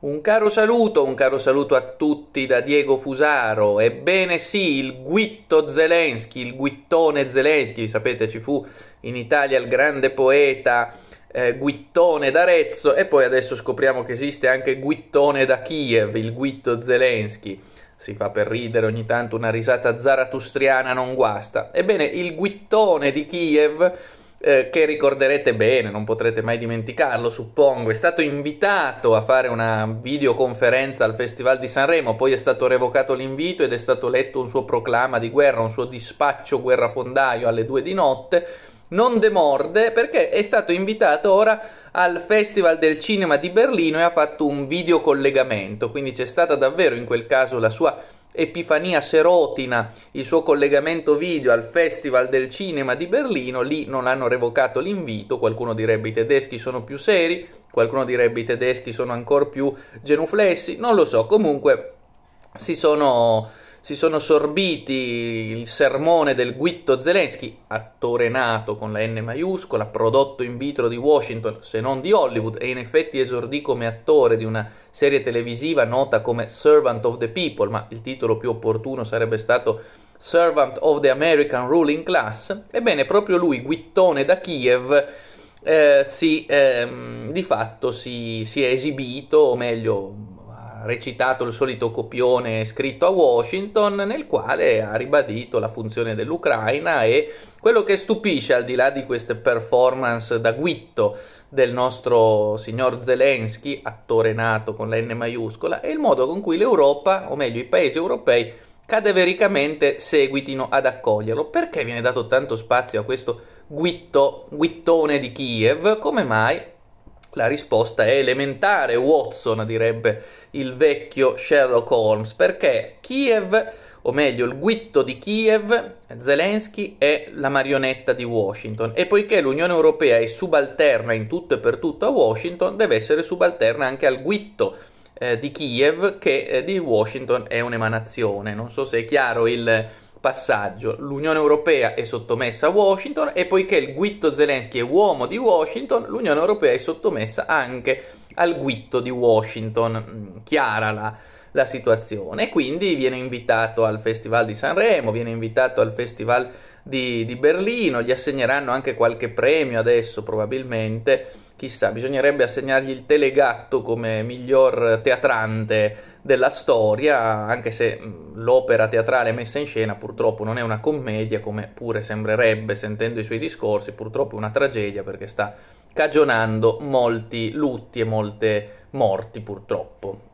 Un caro saluto, un caro saluto a tutti da Diego Fusaro. Ebbene sì, il guitto Zelensky, il guittone Zelensky, sapete ci fu in Italia il grande poeta eh, Guittone d'Arezzo e poi adesso scopriamo che esiste anche Guittone da Kiev, il guitto Zelensky. Si fa per ridere ogni tanto una risata zaratustriana non guasta. Ebbene, il guittone di Kiev eh, che ricorderete bene, non potrete mai dimenticarlo, suppongo, è stato invitato a fare una videoconferenza al Festival di Sanremo, poi è stato revocato l'invito ed è stato letto un suo proclama di guerra, un suo dispaccio guerrafondaio alle due di notte. Non demorde perché è stato invitato ora al Festival del Cinema di Berlino e ha fatto un videocollegamento, quindi c'è stata davvero in quel caso la sua Epifania Serotina il suo collegamento video al Festival del Cinema di Berlino, lì non hanno revocato l'invito, qualcuno direbbe i tedeschi sono più seri, qualcuno direbbe i tedeschi sono ancora più genuflessi, non lo so, comunque si sono si sono sorbiti il sermone del Guitto Zelensky, attore nato con la N maiuscola, prodotto in vitro di Washington, se non di Hollywood, e in effetti esordì come attore di una serie televisiva nota come Servant of the People, ma il titolo più opportuno sarebbe stato Servant of the American Ruling Class. Ebbene, proprio lui, Guittone da Kiev, eh, si, eh, di fatto si, si è esibito, o meglio, recitato il solito copione scritto a Washington nel quale ha ribadito la funzione dell'Ucraina e quello che stupisce al di là di queste performance da guitto del nostro signor Zelensky, attore nato con la N maiuscola, è il modo con cui l'Europa, o meglio i paesi europei, cadavericamente seguitino ad accoglierlo. Perché viene dato tanto spazio a questo guitto, guittone di Kiev? Come mai? La risposta è elementare, Watson, direbbe il vecchio Sherlock Holmes, perché Kiev, o meglio il guitto di Kiev, Zelensky, è la marionetta di Washington e poiché l'Unione Europea è subalterna in tutto e per tutto a Washington, deve essere subalterna anche al guitto eh, di Kiev, che eh, di Washington è un'emanazione. Non so se è chiaro il passaggio. L'Unione Europea è sottomessa a Washington e poiché il guitto Zelensky è uomo di Washington, l'Unione Europea è sottomessa anche al guitto di Washington. Mm, chiara la, la situazione. E quindi viene invitato al Festival di Sanremo, viene invitato al Festival di, di Berlino, gli assegneranno anche qualche premio adesso probabilmente. Chissà, bisognerebbe assegnargli il telegatto come miglior teatrante della storia, anche se l'opera teatrale messa in scena purtroppo non è una commedia come pure sembrerebbe sentendo i suoi discorsi, purtroppo è una tragedia perché sta cagionando molti lutti e molte morti purtroppo.